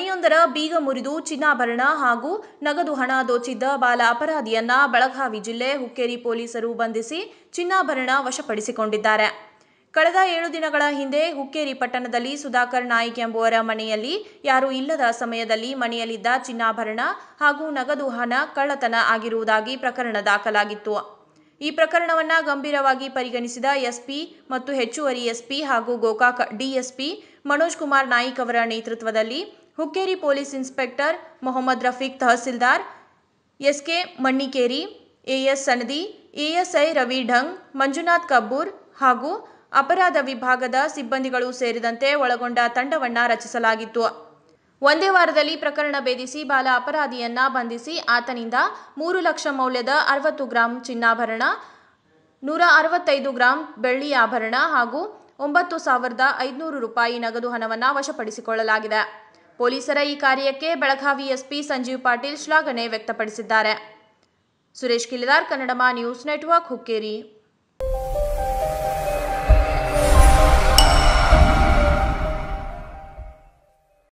ಮನೆಯೊಂದರ ಬೀಗ ಮುರಿದು ಚಿನ್ನಾಭರಣ ಹಾಗೂ ನಗದು ಹಣ ದೋಚಿದ್ದ ಬಾಲ ಅಪರಾಧಿಯನ್ನ ಬೆಳಗಾವಿ ಜಿಲ್ಲೆ ಹುಕ್ಕೇರಿ ಪೊಲೀಸರು ಬಂಧಿಸಿ ಚಿನ್ನಾಭರಣ ವಶಪಡಿಸಿಕೊಂಡಿದ್ದಾರೆ ಕಳೆದ ಏಳು ದಿನಗಳ ಹಿಂದೆ ಹುಕ್ಕೇರಿ ಪಟ್ಟಣದಲ್ಲಿ ಸುಧಾಕರ್ ನಾಯ್ಕ ಎಂಬುವರ ಮನೆಯಲ್ಲಿ ಯಾರೂ ಇಲ್ಲದ ಸಮಯದಲ್ಲಿ ಮನೆಯಲ್ಲಿದ್ದ ಚಿನ್ನಾಭರಣ ಹಾಗೂ ನಗದು ಹಣ ಕಳ್ಳತನ ಆಗಿರುವುದಾಗಿ ಪ್ರಕರಣ ದಾಖಲಾಗಿತ್ತು ಈ ಪ್ರಕರಣವನ್ನು ಗಂಭೀರವಾಗಿ ಪರಿಗಣಿಸಿದ ಎಸ್ಪಿ ಮತ್ತು ಹೆಚ್ಚುವರಿ ಎಸ್ಪಿ ಹಾಗೂ ಗೋಕಾಕ್ ಡಿಎಸ್ಪಿ ಮನೋಜ್ ಕುಮಾರ್ ನಾಯ್ಕ್ ಅವರ ನೇತೃತ್ವದಲ್ಲಿ Hukkeri police inspector Mohammed Rafiq tahsildar S K Mannikeri AS Sanadi ASI Ravi Dhang Manjunath Kabbur ಹಾಗೂ ಅಪರಾಧ ವಿಭಾಗದ ಸಿಬ್ಬಂದಿಗಳು ಸೇರಿದಂತೆ ಒಳಗೊಂಡ ತಂಡವನ್ನು ರಚಿಸಲಾಗಿತ್ತು ಒಂದೇ ವಾರದಲ್ಲಿ ಪ್ರಕರಣ ಭೇದಿಸಿ ಬಾಲ ಅಪರಾಧಿಯನ್ನ ಬಂಧಿಸಿ ಆತನಿಂದ ಮೂರು ಲಕ್ಷ ಮೌಲ್ಯದ ಅರವತ್ತು ಗ್ರಾಂ ಚಿನ್ನಾಭರಣ ನೂರ ಅರವತ್ತೈದು ಗ್ರಾಂ ಬೆಳ್ಳಿ ಆಭರಣ ಹಾಗೂ ಒಂಬತ್ತು ಸಾವಿರದ ಐದುನೂರು ರೂಪಾಯಿ ನಗದು ಹಣವನ್ನು ವಶಪಡಿಸಿಕೊಳ್ಳಲಾಗಿದೆ ಪೊಲೀಸರ ಈ ಕಾರ್ಯಕ್ಕೆ ಬೆಳಗಾವಿ ಎಸ್ಪಿ ಸಂಜೀವ್ ಪಾಟೀಲ್ ಶ್ಲಾಘನೆ ವ್ಯಕ್ತಪಡಿಸಿದ್ದಾರೆ ಸುರೇಶ್ ಕಿಲೆದಾರ್ ಕನ್ನಡಮ ನ್ಯೂಸ್ ನೆಟ್ವರ್ಕ್ ಹುಕ್ಕೇರಿ